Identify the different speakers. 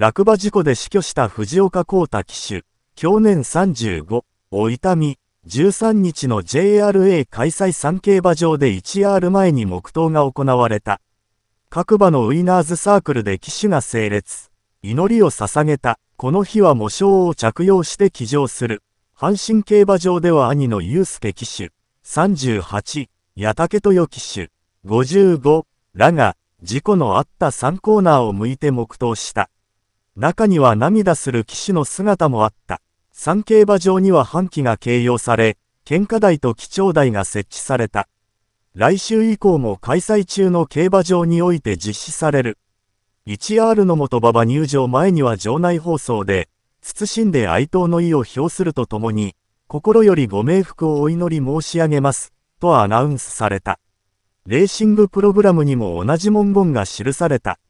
Speaker 1: 落馬事故で死去した藤岡幸太騎手、去年35、を痛み、13日の JRA 開催産競馬場で 1R 前に黙祷が行われた。各馬のウィナーズサークルで騎手が整列。祈りを捧げた。この日は模章を着用して騎乗する。阪神競馬場では兄の祐介騎手、38、矢竹豊騎手、55、らが、事故のあった3コーナーを向いて黙祷した。中には涙する騎手の姿もあった。三競馬場には半旗が掲揚され、献花台と基調台が設置された。来週以降も開催中の競馬場において実施される。1R の元馬場入場前には場内放送で、謹んで哀悼の意を表するとともに、心よりご冥福をお祈り申し上げます、とアナウンスされた。レーシングプログラムにも同じ文言が記された。